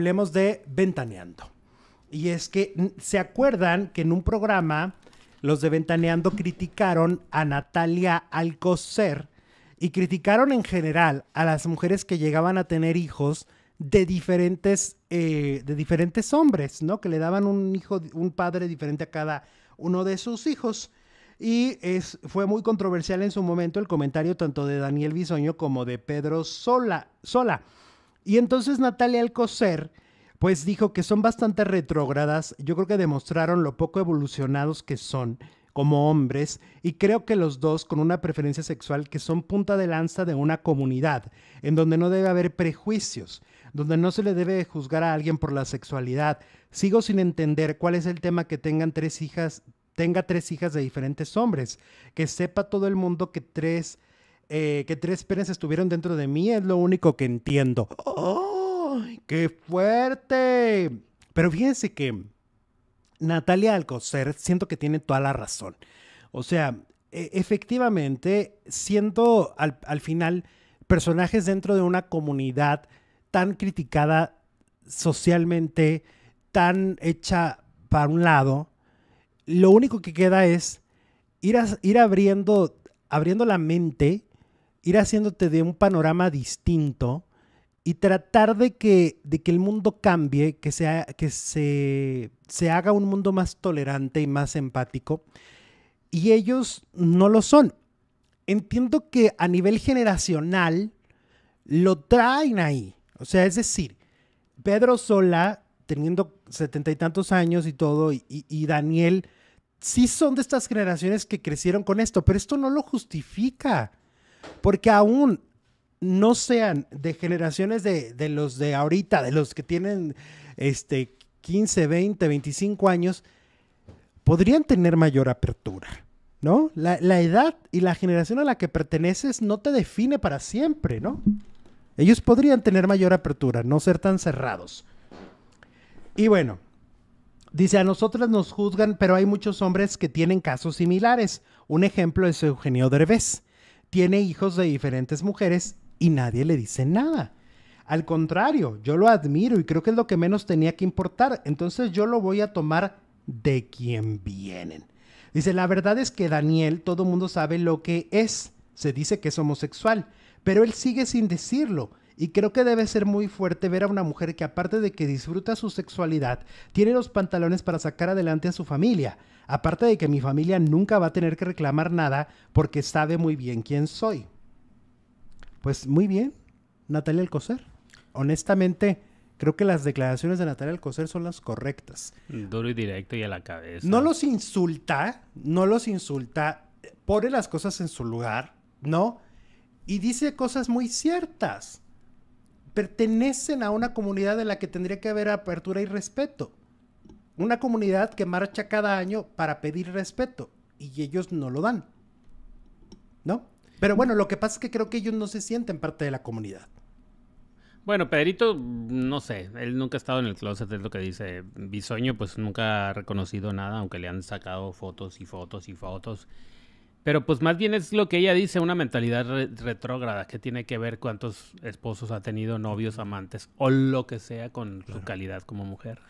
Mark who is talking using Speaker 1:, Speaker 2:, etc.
Speaker 1: hablemos de Ventaneando. Y es que, ¿se acuerdan que en un programa los de Ventaneando criticaron a Natalia Alcocer y criticaron en general a las mujeres que llegaban a tener hijos de diferentes, eh, de diferentes hombres, ¿no? Que le daban un hijo, un padre diferente a cada uno de sus hijos. Y es, fue muy controversial en su momento el comentario tanto de Daniel Bisoño como de Pedro Sola. Sola. Y entonces Natalia Alcocer, pues dijo que son bastante retrógradas, yo creo que demostraron lo poco evolucionados que son como hombres y creo que los dos con una preferencia sexual que son punta de lanza de una comunidad, en donde no debe haber prejuicios, donde no se le debe juzgar a alguien por la sexualidad. Sigo sin entender cuál es el tema que tengan tres hijas, tenga tres hijas de diferentes hombres, que sepa todo el mundo que tres eh, que tres personas estuvieron dentro de mí, es lo único que entiendo. ¡Oh, qué fuerte! Pero fíjense que Natalia Alcocer siento que tiene toda la razón. O sea, e, efectivamente, siendo al, final personajes dentro de una comunidad tan criticada socialmente, tan hecha para un lado, lo único que queda es ir, ir abriendo, abriendo la mente ir haciéndote de un panorama distinto y tratar de que, de que el mundo cambie, que, sea, que se, haga un mundo más tolerante y más empático. Y ellos no lo son. Entiendo que a nivel generacional lo traen ahí. O sea, es decir, Pedro Sola, teniendo setenta y tantos años y todo, y, y Daniel, sí son de estas generaciones que crecieron con esto, pero esto no lo justifica porque aún no sean de generaciones de, los de ahorita, de los que tienen este 15, 20, 25 años, podrían tener mayor apertura. ¿no? La, la, edad y la generación a la que perteneces no te define para siempre, ¿no? Ellos podrían tener mayor apertura, no ser tan cerrados. Y bueno, dice, a nosotras nos juzgan, pero hay muchos hombres que tienen casos similares. Un ejemplo es Eugenio Derbez tiene hijos de diferentes mujeres y nadie le dice nada. Al contrario, yo lo admiro y creo que es lo que menos tenía que importar. Entonces yo lo voy a tomar de quien vienen. Dice, la verdad es que Daniel, todo mundo sabe lo que es. Se dice que es homosexual, pero él sigue sin decirlo. Y creo que debe ser muy fuerte ver a una mujer que aparte de que disfruta su sexualidad, tiene los pantalones para sacar adelante a su familia. Aparte de que mi familia nunca va a tener que reclamar nada porque sabe muy bien quién soy. Pues muy bien, Natalia Alcocer. Honestamente, creo que las declaraciones de Natalia Alcocer son las correctas.
Speaker 2: Duro y directo y a la cabeza. No
Speaker 1: los insulta, no los insulta, pone las cosas en su lugar, ¿no? Y dice cosas muy ciertas pertenecen a una comunidad de la que tendría que haber apertura y respeto. Una comunidad que marcha cada año para pedir respeto y ellos no lo dan. ¿No? Pero bueno, lo que pasa es que creo que ellos no se sienten parte de la comunidad.
Speaker 2: Bueno, Pedrito, no sé, él nunca ha estado en el closet, es lo que dice. Bisoño, pues nunca ha reconocido nada, aunque le han sacado fotos y fotos y fotos. Pero pues más bien es lo que ella dice, una mentalidad retrógrada que tiene que ver cuántos esposos ha tenido, novios, amantes o lo que sea con su calidad como mujer.